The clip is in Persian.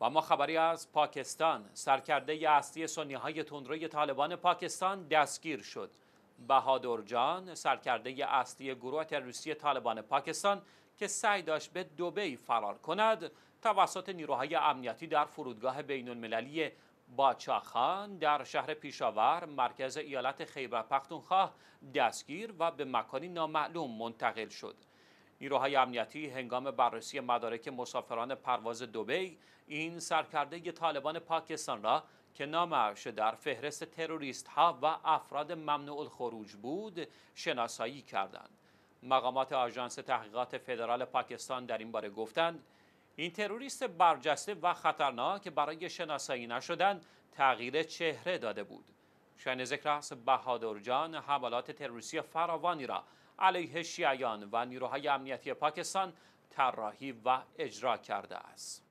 و ما خبری از پاکستان سرکرده اصلی سنی های تندروی طالبان پاکستان دستگیر شد بهادر جان سرکرده اصلی گروه تروریستی طالبان پاکستان که سعی داشت به دبی فرار کند توسط نیروهای امنیتی در فرودگاه بین المللی باچاخان در شهر پیشاور مرکز ایالت خیبر پختونخواه دستگیر و به مکانی نامعلوم منتقل شد نیروهای امنیتی هنگام بررسی مدارک مسافران پرواز دوبی این سرکرده طالبان پاکستان را که نامش در فهرست تروریست ها و افراد ممنوع الخروج بود شناسایی کردند مقامات آژانس تحقیقات فدرال پاکستان در این باره گفتند این تروریست برجسته و خطرناک برای شناسایی نشدن تغییر چهره داده بود شاین ذکر است بهادر جان حملات تروریستی فراوانی را علیه شیعیان و نیروهای امنیتی پاکستان طراحی و اجرا کرده است